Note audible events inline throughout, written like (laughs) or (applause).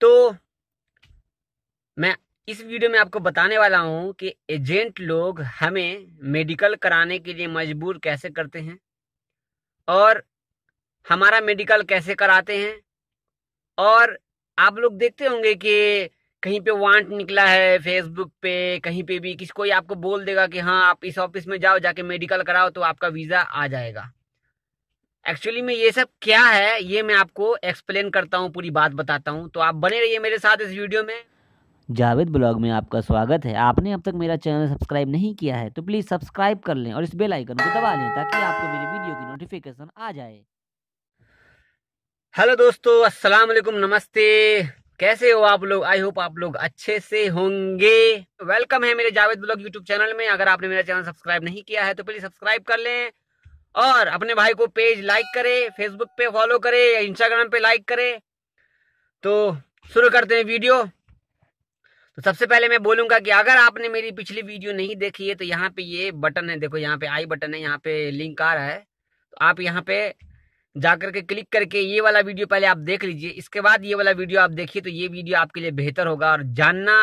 तो मैं इस वीडियो में आपको बताने वाला हूं कि एजेंट लोग हमें मेडिकल कराने के लिए मजबूर कैसे करते हैं और हमारा मेडिकल कैसे कराते हैं और आप लोग देखते होंगे कि कहीं पे वांट निकला है फेसबुक पे कहीं पे भी किसी कोई आपको बोल देगा कि हाँ आप इस ऑफिस में जाओ जाके मेडिकल कराओ तो आपका वीज़ा आ जाएगा एक्चुअली में ये सब क्या है ये मैं आपको एक्सप्लेन करता हूँ पूरी बात बताता हूँ तो आप बने रहिए मेरे साथ इस वीडियो में जावेद ब्लॉग में आपका स्वागत है आपने अब तक मेरा चैनल सब्सक्राइब नहीं किया है तो प्लीज़ सब्सक्राइब कर लें और इस बेल आइकन को दबा लें ताकि आपको मेरी वीडियो की नोटिफिकेशन आ जाए हेलो दोस्तों अस्सलाम वालेकुम नमस्ते कैसे हो आप लोग आई होप आप लोग अच्छे से होंगे वेलकम है मेरे जावेद ब्लॉग यूट्यूब चैनल में अगर आपने मेरा चैनल सब्सक्राइब नहीं किया है तो प्लीज़ सब्सक्राइब कर लें और अपने भाई को पेज लाइक करे फेसबुक पे फॉलो करे इंस्टाग्राम पे लाइक करे तो शुरू करते हैं वीडियो तो सबसे पहले मैं बोलूंगा कि अगर आपने मेरी पिछली वीडियो नहीं देखी है तो यहाँ पे ये बटन है देखो यहाँ पे आई बटन है यहाँ पे लिंक आ रहा है तो आप यहाँ पे जाकर के क्लिक करके ये वाला वीडियो पहले आप देख लीजिए इसके बाद ये वाला वीडियो आप देखिए तो ये वीडियो आपके लिए बेहतर होगा और जानना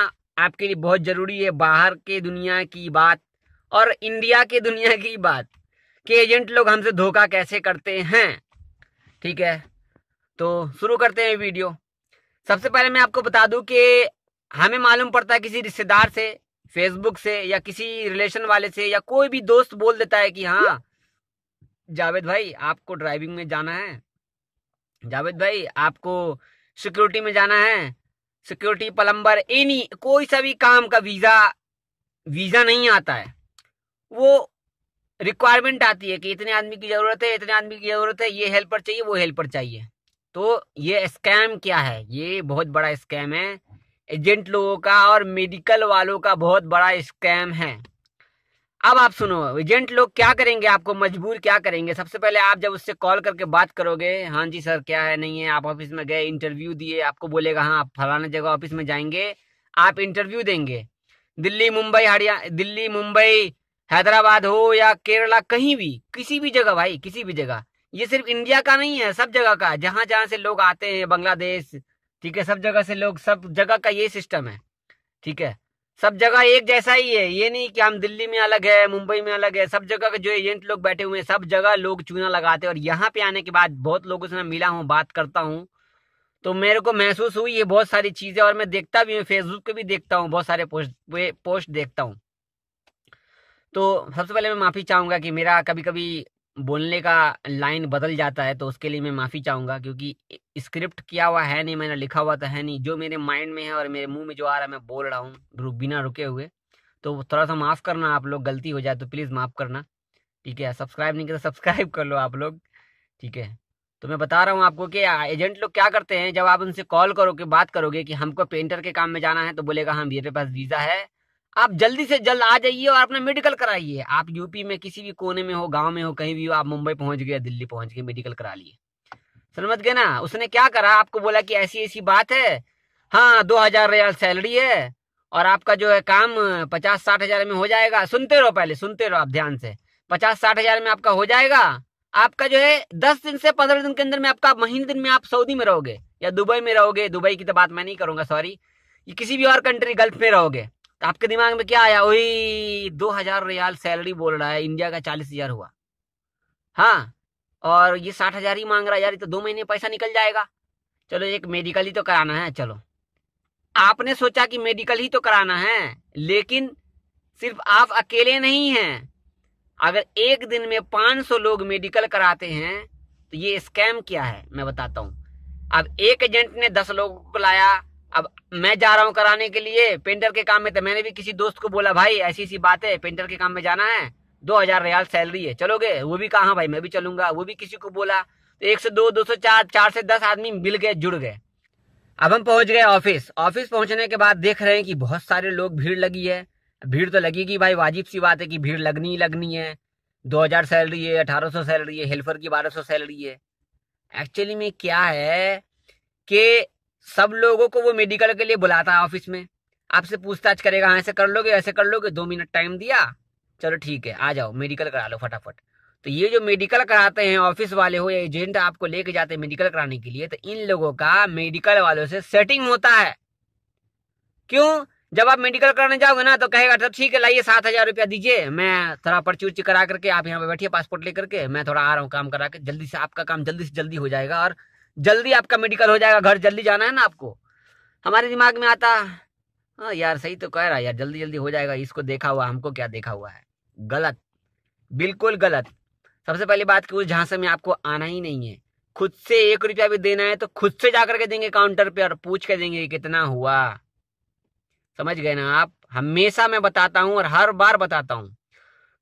आपके लिए बहुत ज़रूरी है बाहर के दुनिया की बात और इंडिया के दुनिया की बात कि एजेंट लोग हमसे धोखा कैसे करते हैं ठीक है तो शुरू करते हैं वीडियो सबसे पहले मैं आपको बता दूं कि हमें मालूम पड़ता है किसी रिश्तेदार से फेसबुक से या किसी रिलेशन वाले से या कोई भी दोस्त बोल देता है कि हाँ जावेद भाई आपको ड्राइविंग में जाना है जावेद भाई आपको सिक्योरिटी में जाना है सिक्योरिटी प्लम्बर एनी कोई सा भी काम का वीजा वीजा नहीं आता है वो रिक्वायरमेंट आती है कि इतने आदमी की जरूरत है इतने आदमी की जरूरत है ये हेल्पर चाहिए वो हेल्पर चाहिए तो ये स्कैम क्या है ये बहुत बड़ा स्कैम है एजेंट लोगों का और मेडिकल वालों का बहुत बड़ा स्कैम है अब आप सुनो एजेंट लोग क्या करेंगे आपको मजबूर क्या करेंगे सबसे पहले आप जब उससे कॉल करके बात करोगे हाँ जी सर क्या है नहीं है आप ऑफिस में गए इंटरव्यू दिए आपको बोलेगा हाँ आप फलाना जगह ऑफिस में जाएंगे आप इंटरव्यू देंगे दिल्ली मुंबई हरियाणा दिल्ली मुंबई हैदराबाद हो या केरला कहीं भी किसी भी जगह भाई किसी भी जगह ये सिर्फ इंडिया का नहीं है सब जगह का जहां जहां से लोग आते हैं बांग्लादेश ठीक है सब जगह से लोग सब जगह का ये सिस्टम है ठीक है सब जगह एक जैसा ही है ये नहीं कि हम दिल्ली में अलग है मुंबई में अलग है सब जगह के जो एजेंट लोग बैठे हुए हैं सब जगह लोग चूना लगाते हैं और यहाँ पे आने के बाद बहुत लोगों से मैं मिला हूँ बात करता हूँ तो मेरे को महसूस हुई ये बहुत सारी चीज़ें और मैं देखता भी हूँ फेसबुक पे भी देखता हूँ बहुत सारे पोस्ट पोस्ट देखता हूँ तो सबसे पहले मैं माफ़ी चाहूँगा कि मेरा कभी कभी बोलने का लाइन बदल जाता है तो उसके लिए मैं माफ़ी चाहूँगा क्योंकि स्क्रिप्ट किया हुआ है नहीं मैंने लिखा हुआ तो है नहीं जो मेरे माइंड में है और मेरे मुंह में जो आ रहा है मैं बोल रहा हूँ बिना रुके हुए तो थोड़ा सा माफ़ करना आप लोग गलती हो जाए तो प्लीज़ माफ़ करना ठीक है सब्सक्राइब नहीं किया तो सब्सक्राइब कर लो आप लोग ठीक है तो मैं बता रहा हूँ आपको कि एजेंट लोग क्या करते हैं जब आप उनसे कॉल करोगे बात करोगे कि हमको पेंटर के काम में जाना है तो बोलेगा हाँ मेरे पास वीज़ा है आप जल्दी से जल्द आ जाइए और अपना मेडिकल कराइए आप यूपी में किसी भी कोने में हो गांव में हो कहीं भी हो आप मुंबई पहुंच गए दिल्ली पहुंच गए मेडिकल करा लिए समझ गए ना उसने क्या करा आपको बोला कि ऐसी ऐसी बात है हाँ दो हजार रियाल सैलरी है और आपका जो है काम पचास साठ हजार में हो जाएगा सुनते रहो पहले सुनते रहो आप ध्यान से पचास साठ हजार में आपका हो जाएगा आपका जो है दस दिन से पंद्रह दिन के अंदर में आपका महीने दिन में आप सऊदी में रहोगे या दुबई में रहोगे दुबई की तो बात मैं नहीं करूंगा सॉरी ये किसी भी और कंट्री गल्फ में रहोगे आपके दिमाग में क्या आया वही दो हजार रियाल सैलरी बोल रहा है इंडिया का चालीस हजार हुआ हाँ और ये साठ हजार ही मांग रहा है यार तो दो महीने पैसा निकल जाएगा चलो एक मेडिकल ही तो कराना है चलो आपने सोचा कि मेडिकल ही तो कराना है लेकिन सिर्फ आप अकेले नहीं हैं अगर एक दिन में 500 लोग मेडिकल कराते हैं तो ये स्कैम क्या है मैं बताता हूँ अब एक एजेंट ने दस लोगों को लाया अब मैं जा रहा हूँ कराने के लिए पेंटर के काम में तो मैंने भी किसी दोस्त को बोला भाई ऐसी ऐसी बात है पेंटर के काम में जाना है दो हजार रियाल सैलरी है चलोगे वो भी कहा भाई मैं भी चलूंगा वो भी किसी को बोला तो एक से दो दो सौ चार चार से दस आदमी मिल गए जुड़ गए अब हम पहुंच गए ऑफिस ऑफिस पहुंचने के बाद देख रहे हैं कि बहुत सारे लोग भीड़ लगी है भीड़ तो लगेगी भाई वाजिब सी बात है कि भीड़ लगनी ही लगनी है दो हजार सैलरी है अठारह सौ सैलरी है हेल्पर की बारह सौ सैलरी है एक्चुअली में क्या है कि सब लोगों को वो मेडिकल के लिए बुलाता है ऑफिस में आपसे पूछताछ करेगा हाँ ऐसे कर लोगे ऐसे कर लोगे दो मिनट टाइम दिया चलो ठीक है आ जाओ मेडिकल करा लो फटाफट तो ये जो मेडिकल कराते हैं ऑफिस वाले हो या एजेंट आपको लेके जाते हैं मेडिकल कराने के लिए तो इन लोगों का मेडिकल वालों से सेटिंग होता है क्यों जब आप मेडिकल कराने जाओगे ना तो कहेगा तब ठीक है लाइए सात हजार रुपया दीजिए मैं थोड़ा पर्ची उर्ची करा करके आप यहाँ पे बैठिए पासपोर्ट लेकर के मैं थोड़ा आ रहा हूँ काम करा के जल्दी से आपका काम जल्दी से जल्दी हो जाएगा और जल्दी आपका मेडिकल हो जाएगा घर जल्दी जाना है ना आपको हमारे दिमाग में आता हाँ यार सही तो कह रहा है यार जल्दी जल्दी हो जाएगा इसको देखा हुआ हमको क्या देखा हुआ है गलत बिल्कुल गलत सबसे पहली बात कि उस झांसे में आपको आना ही नहीं है खुद से एक रुपया भी देना है तो खुद से जाकर के देंगे काउंटर पे और पूछ के देंगे कितना हुआ समझ गए ना आप हमेशा मैं बताता हूँ और हर बार बताता हूँ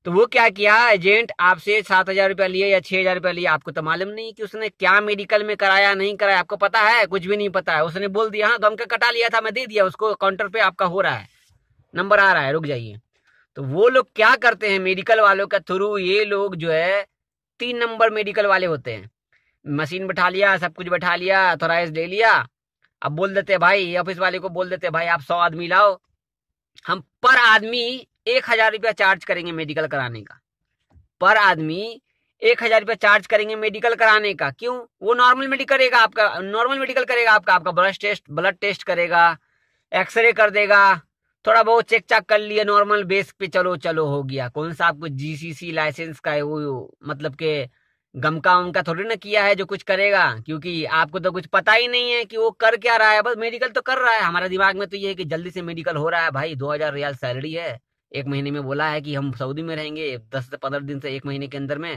तो वो क्या किया एजेंट आपसे सात हजार रुपया लिए या छह हजार रुपया लिए आपको तो मालूम नहीं कि उसने क्या मेडिकल में कराया नहीं कराया आपको पता है कुछ भी नहीं पता है उसने बोल दिया हाँ गम का कटा लिया था मैं दे दिया उसको काउंटर पे आपका हो रहा है नंबर आ रहा है रुक जाइए तो वो लोग क्या करते हैं मेडिकल वालों के थ्रू ये लोग जो है तीन नंबर मेडिकल वाले होते हैं मशीन बैठा लिया सब कुछ बैठा लिया अथोराइज ले लिया अब बोल देते भाई ऑफिस वाले को बोल देते भाई आप सौ आदमी लाओ हम पर आदमी एक हजार रुपया चार्ज करेंगे मेडिकल कराने का पर आदमी एक हजार रुपया चार्ज करेंगे मेडिकल कराने का क्यों वो नॉर्मल मेडिकल करेगा आपका नॉर्मल मेडिकल करेगा आपका आपका ब्लड टेस्ट ब्लड टेस्ट करेगा एक्सरे कर देगा थोड़ा बहुत चेक चाक कर लिया नॉर्मल बेस पे चलो चलो हो गया कौन सा आपको जीसीसी लाइसेंस का है वो मतलब के गमका उमका थोड़ी ना किया है जो कुछ करेगा क्योंकि आपको तो कुछ पता ही नहीं है कि वो कर क्या रहा है बस मेडिकल तो कर रहा है हमारे दिमाग में तो ये है कि जल्दी से मेडिकल हो रहा है भाई दो हजार रियाल सैलरी है एक महीने में बोला है कि हम सऊदी में रहेंगे दस से पंद्रह दिन से एक महीने के अंदर में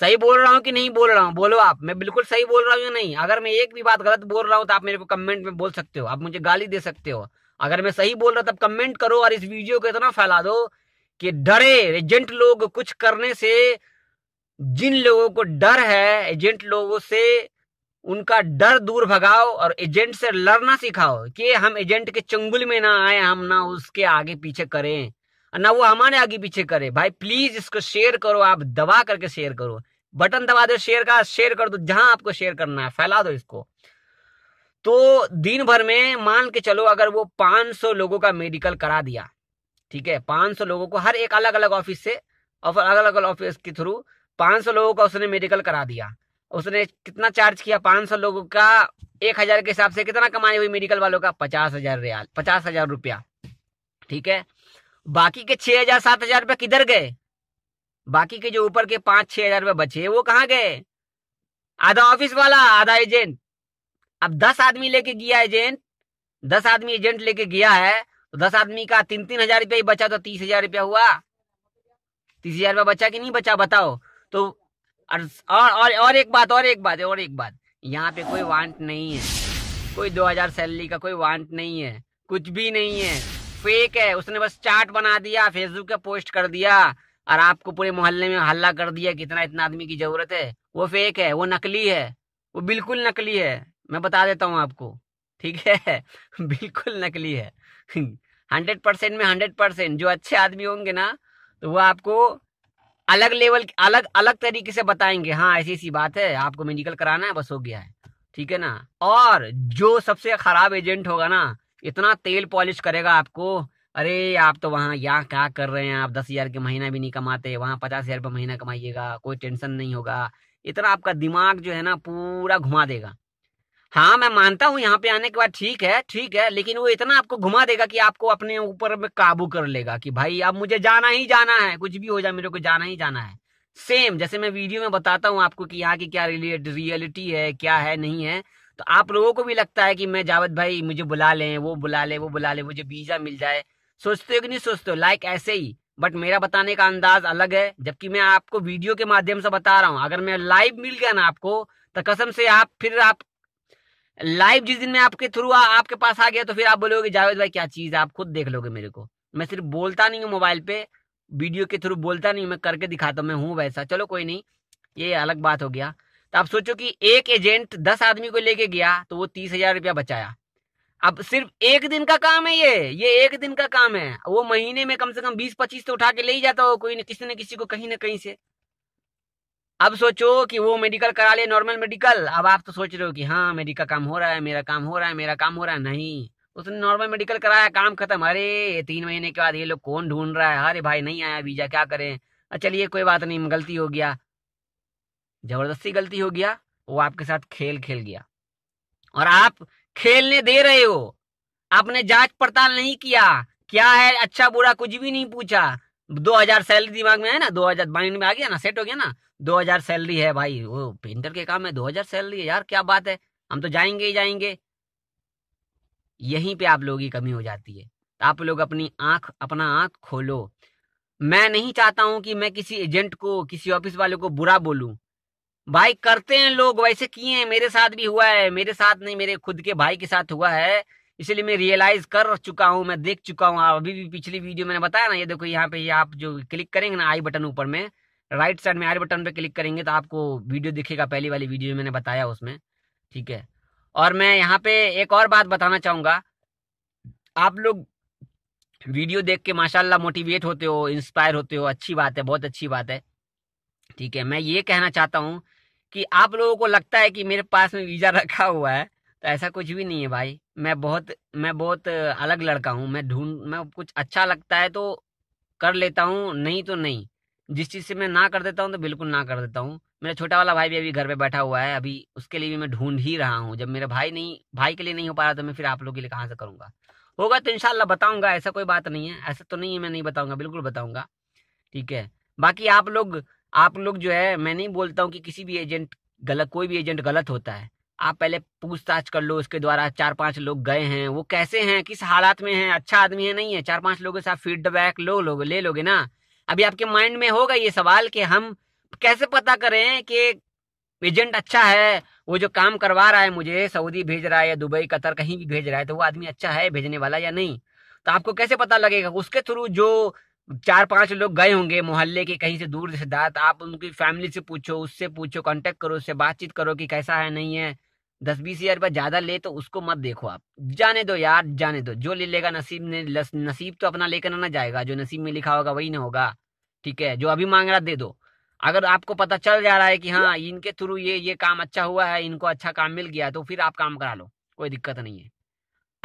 सही बोल रहा हूँ कि नहीं बोल रहा हूँ बोलो आप मैं बिल्कुल सही बोल रहा हूँ या नहीं अगर मैं एक भी बात गलत बोल रहा हूँ तो आप मेरे को कमेंट में बोल सकते हो आप मुझे गाली दे सकते हो अगर मैं सही बोल रहा तब कमेंट करो और इस वीडियो को इतना फैला दो कि डरे एजेंट लोग कुछ करने से जिन लोगों को डर है एजेंट लोगों से उनका डर दूर भगाओ और एजेंट से लड़ना सिखाओ कि हम एजेंट के चंगुल में ना आए हम ना उसके आगे पीछे करें ना वो हमारे आगे पीछे करे भाई प्लीज इसको शेयर करो आप दबा करके शेयर करो बटन दबा दो शेयर का शेयर कर दो जहां आपको शेयर करना है फैला दो इसको तो दिन भर में मान के चलो अगर वो 500 लोगों का मेडिकल करा दिया ठीक है 500 लोगों को हर एक अलग अलग ऑफिस से और अलग अलग ऑफिस के थ्रू 500 लोगों का उसने मेडिकल करा दिया उसने कितना चार्ज किया 500 लोगों का एक हजार के हिसाब से कितना कमाई हुई मेडिकल वालों का पचास हजार रियाल पचास हजार रुपया ठीक है बाकी के छह हजार सात हजार रुपये किधर गए बाकी के जो ऊपर के पांच छह हजार रुपये बचे वो कहाँ गए आधा ऑफिस वाला आधा एजेंट अब दस आदमी लेके गया एजेंट दस आदमी एजेंट लेके गया है तो दस आदमी का तीन तीन हजार रुपया ही बचा तो तीस हजार रुपया हुआ तीस हजार रुपया बचा कि नहीं बचा बताओ तो और और और एक बात और एक बात और एक बात यहाँ पे कोई वांट नहीं है कोई दो हजार सैलरी का कोई वांट नहीं है कुछ भी नहीं है फेक है उसने बस चार्ट बना दिया फेसबुक पे पोस्ट कर दिया और आपको पूरे मोहल्ले में हल्ला कर दिया कितना इतना आदमी की जरूरत है वो फेक है वो नकली है वो बिल्कुल नकली है मैं बता देता हूँ आपको ठीक है (laughs) बिल्कुल नकली है (laughs) हंड्रेड परसेंट में हंड्रेड परसेंट जो अच्छे आदमी होंगे ना तो वो आपको अलग लेवल अलग अलग तरीके से बताएंगे हाँ ऐसी ऐसी बात है आपको मेडिकल कराना है बस हो गया है ठीक है ना और जो सबसे खराब एजेंट होगा ना इतना तेल पॉलिश करेगा आपको अरे आप तो वहाँ यहाँ क्या कर रहे हैं आप दस हज़ार के महीना भी नहीं कमाते वहाँ पचास हज़ार रुपये महीना कमाइएगा कोई टेंशन नहीं होगा इतना आपका दिमाग जो है ना पूरा घुमा देगा हाँ मैं मानता हूँ यहाँ पे आने के बाद ठीक है ठीक है लेकिन वो इतना आपको घुमा देगा कि आपको अपने ऊपर में काबू कर लेगा कि भाई अब मुझे जाना ही जाना है कुछ भी हो जाए मेरे को जाना ही जाना है सेम जैसे मैं वीडियो में बताता हूँ आपको कि यहाँ की क्या रियलिटी है क्या है नहीं है तो आप लोगों को भी लगता है कि मैं जावेद भाई मुझे बुला लें वो बुला ले वो बुला ले मुझे वीजा मिल जाए सोचते हो कि नहीं सोचते हो लाइक ऐसे ही बट मेरा बताने का अंदाज अलग है जबकि मैं आपको वीडियो के माध्यम से बता रहा हूँ अगर मैं लाइव मिल गया ना आपको तो कसम से आप फिर आप लाइव जिस दिन में आपके थ्रू आपके पास आ गया तो फिर आप बोलोगे जावेद भाई क्या चीज़ है आप खुद देख लोगे मेरे को मैं सिर्फ बोलता नहीं हूँ मोबाइल पे वीडियो के थ्रू बोलता नहीं मैं करके दिखाता हूँ मैं हूँ वैसा चलो कोई नहीं ये अलग बात हो गया तो आप सोचो कि एक एजेंट दस आदमी को लेके गया तो वो तीस हजार रुपया बचाया अब सिर्फ एक दिन का काम है ये ये एक दिन का काम है वो महीने में कम से कम बीस पच्चीस तो उठा के ले ही जाता हो कोई न किसी न किसी को कहीं ना कहीं से अब सोचो कि वो मेडिकल करा ले नॉर्मल मेडिकल अब आप तो सोच रहे हो कि हाँ मेडिकल काम हो रहा है मेरा काम हो रहा है मेरा काम हो रहा है नहीं उसने नॉर्मल मेडिकल कराया काम खत्म अरे तीन महीने के बाद ये लोग कौन ढूंढ रहा है अरे भाई नहीं आया वीजा क्या करें चलिए कोई बात नहीं गलती हो गया जबरदस्ती गलती हो गया वो आपके साथ खेल खेल गया और आप खेलने दे रहे हो आपने जांच पड़ताल नहीं किया क्या है अच्छा बुरा कुछ भी नहीं पूछा 2000 सैलरी दिमाग में है ना 2000 माइंड में आ गया ना सेट हो गया ना 2000 सैलरी है भाई वो पेंटर के काम है 2000 सैलरी है यार क्या बात है हम तो जाएंगे ही जाएंगे यहीं पे आप लोगों की कमी हो जाती है आप लोग अपनी आंख अपना आंख खोलो मैं नहीं चाहता हूं कि मैं किसी एजेंट को किसी ऑफिस वाले को बुरा बोलूं भाई करते हैं लोग वैसे किए हैं मेरे साथ भी हुआ है मेरे साथ नहीं मेरे खुद के भाई के साथ हुआ है इसलिए मैं रियलाइज कर चुका हूँ मैं देख चुका हूँ अभी भी पिछली वीडियो मैंने बताया ना ये देखो यहाँ पे आप जो क्लिक करेंगे ना आई बटन ऊपर में राइट साइड में आई बटन पे क्लिक करेंगे तो आपको वीडियो दिखेगा पहली वाली वीडियो मैंने बताया उसमें ठीक है और मैं यहाँ पे एक और बात बताना चाहूंगा आप लोग वीडियो देख के माशाल्लाह मोटिवेट होते हो इंस्पायर होते हो अच्छी बात है बहुत अच्छी बात है ठीक है मैं ये कहना चाहता हूँ कि आप लोगों को लगता है कि मेरे पास में वीज़ा रखा हुआ है तो ऐसा कुछ भी नहीं है भाई मैं बहुत मैं बहुत अलग लड़का हूँ मैं ढूंढ मैं कुछ अच्छा लगता है तो कर लेता हूँ नहीं तो नहीं जिस चीज़ से मैं ना कर देता हूँ तो बिल्कुल ना कर देता हूँ मेरा छोटा वाला भाई भी अभी घर पे बैठा हुआ है अभी उसके लिए भी मैं ढूंढ ही रहा हूँ जब मेरा भाई नहीं भाई के लिए नहीं हो पा रहा तो मैं फिर आप लोग के लिए कहाँ से करूँगा होगा तो इनशाला बताऊंगा ऐसा कोई बात नहीं है ऐसा तो नहीं है मैं नहीं बताऊंगा बिल्कुल बताऊंगा ठीक है बाकी आप लोग आप लोग जो है मैं नहीं बोलता हूँ कि किसी भी एजेंट गलत कोई भी एजेंट गलत होता है आप पहले पूछताछ कर लो उसके द्वारा चार पांच लोग गए हैं वो कैसे हैं किस हालात में हैं अच्छा आदमी है नहीं है चार पांच लोगों से आप फीडबैक लो लोग ले लोगे ना अभी आपके माइंड में होगा ये सवाल कि हम कैसे पता करें कि एजेंट अच्छा है वो जो काम करवा रहा है मुझे सऊदी भेज रहा है या दुबई कतर कहीं भी भेज रहा है तो वो आदमी अच्छा है भेजने वाला या नहीं तो आपको कैसे पता लगेगा उसके थ्रू जो चार पांच लोग गए होंगे मोहल्ले के कहीं से दूर रिश्तेदार तो आप उनकी फैमिली से पूछो उससे पूछो कांटेक्ट करो उससे बातचीत करो कि कैसा है नहीं है दस बीस हजार रुपये ज्यादा ले तो उसको मत देखो आप जाने दो यार जाने दो जो ले लेगा नसीब ने नसीब तो अपना लेकर ना जाएगा जो नसीब में लिखा होगा वही ना होगा ठीक है जो अभी मांग रहा दे दो अगर आपको पता चल जा रहा है कि हाँ इनके थ्रू ये ये काम अच्छा हुआ है इनको अच्छा काम मिल गया तो फिर आप काम करा लो कोई दिक्कत नहीं है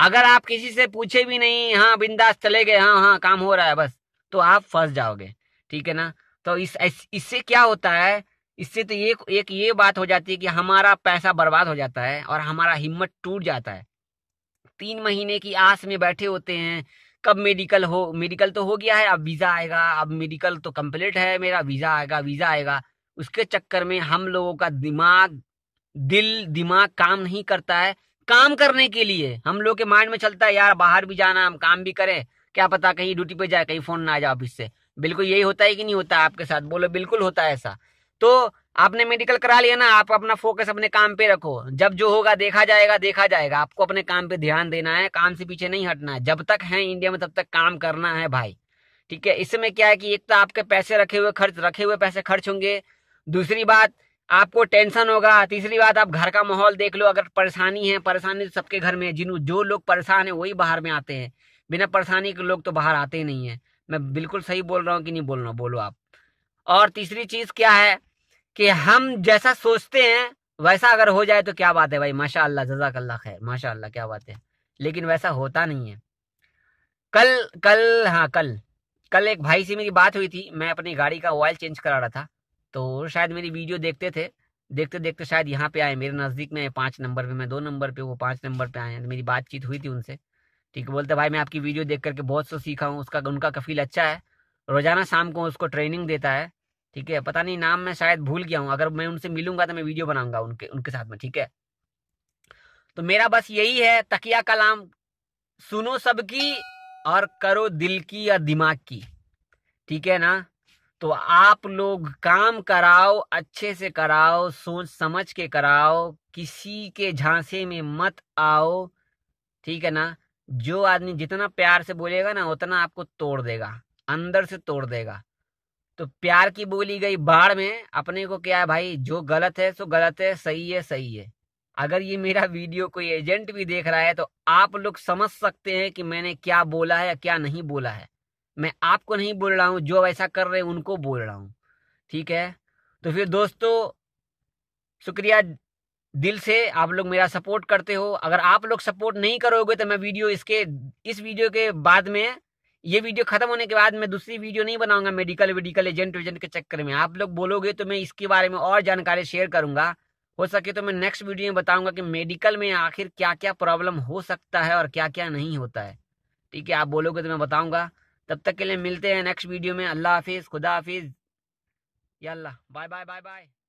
अगर आप किसी से पूछे भी नहीं हाँ बिंदास चले गए हाँ हाँ काम हो रहा है बस तो आप फंस जाओगे ठीक है ना तो इस इससे क्या होता है इससे तो एक एक ये बात हो जाती है कि हमारा पैसा बर्बाद हो जाता है और हमारा हिम्मत टूट जाता है तीन महीने की आस में बैठे होते हैं कब मेडिकल हो मेडिकल तो हो गया है अब वीज़ा आएगा अब मेडिकल तो कंप्लीट है मेरा वीज़ा आएगा वीज़ा आएगा उसके चक्कर में हम लोगों का दिमाग दिल दिमाग काम नहीं करता है काम करने के लिए हम लोग के माइंड में चलता है यार बाहर भी जाना हम काम भी करें क्या पता कहीं ड्यूटी पे जाए कहीं फोन ना आ जाए ऑफिस से बिल्कुल यही होता है कि नहीं होता है आपके साथ बोलो बिल्कुल होता है ऐसा तो आपने मेडिकल करा लिया ना आप अपना फोकस अपने काम पे रखो जब जो होगा देखा जाएगा देखा जाएगा आपको अपने काम पे ध्यान देना है काम से पीछे नहीं हटना है जब तक है इंडिया में तब तक काम करना है भाई ठीक है इसमें क्या है कि एक तो आपके पैसे रखे हुए खर्च रखे हुए पैसे खर्च होंगे दूसरी बात आपको टेंशन होगा तीसरी बात आप घर का माहौल देख लो अगर परेशानी है परेशानी तो सबके घर में जिन जो लोग परेशान है वही बाहर में आते हैं बिना परेशानी के लोग तो बाहर आते ही नहीं है मैं बिल्कुल सही बोल रहा हूँ कि नहीं बोल रहा हूँ बोलो आप और तीसरी चीज़ क्या है कि हम जैसा सोचते हैं वैसा अगर हो जाए तो क्या बात है भाई माशा अल्लाह जजाकल्ला खैर माशा अल्लाह क्या बात है लेकिन वैसा होता नहीं है कल कल हाँ कल कल एक भाई से मेरी बात हुई थी मैं अपनी गाड़ी का ऑयल चेंज करा रहा था तो शायद मेरी वीडियो देखते थे देखते देखते शायद यहाँ पे आए मेरे नज़दीक में पांच नंबर पे मैं दो नंबर पे वो पांच नंबर पे आए मेरी बातचीत हुई थी उनसे ठीक है बोलते भाई मैं आपकी वीडियो देख करके बहुत सो सीखा हूँ उसका उनका कफील अच्छा है रोजाना शाम को उसको ट्रेनिंग देता है ठीक है पता नहीं नाम मैं शायद भूल गया हूँ अगर मैं उनसे मिलूंगा तो मैं वीडियो बनाऊंगा उनके उनके साथ में ठीक है तो मेरा बस यही है तकिया कलाम सुनो सबकी और करो दिल की या दिमाग की ठीक है ना तो आप लोग काम कराओ अच्छे से कराओ सोच समझ के कराओ किसी के झांसे में मत आओ ठीक है ना जो आदमी जितना प्यार से बोलेगा ना उतना आपको तोड़ देगा अंदर से तोड़ देगा तो प्यार की बोली गई बाढ़ में अपने को क्या है भाई जो गलत है सो गलत है सही है सही है अगर ये मेरा वीडियो कोई एजेंट भी देख रहा है तो आप लोग समझ सकते हैं कि मैंने क्या बोला है या क्या नहीं बोला है मैं आपको नहीं बोल रहा हूँ जो ऐसा कर रहे हैं उनको बोल रहा हूँ ठीक है तो फिर दोस्तों शुक्रिया दिल से आप लोग मेरा सपोर्ट करते हो अगर आप लोग सपोर्ट नहीं करोगे तो मैं वीडियो इसके इस वीडियो के बाद में ये वीडियो खत्म होने के बाद मैं दूसरी वीडियो नहीं बनाऊंगा मेडिकल वेडिकल एजेंट वेजेंट के चक्कर में आप लोग बोलोगे तो मैं इसके बारे में और जानकारी शेयर करूंगा हो सके तो मैं नेक्स्ट वीडियो में बताऊंगा कि मेडिकल में आखिर क्या क्या प्रॉब्लम हो सकता है और क्या क्या नहीं होता है ठीक है आप बोलोगे तो मैं बताऊंगा तब तक के लिए मिलते हैं नेक्स्ट वीडियो में अल्लाह हाफिज़ खुदा हाफिज़ या अल्लाह बाय बाय बाय बाय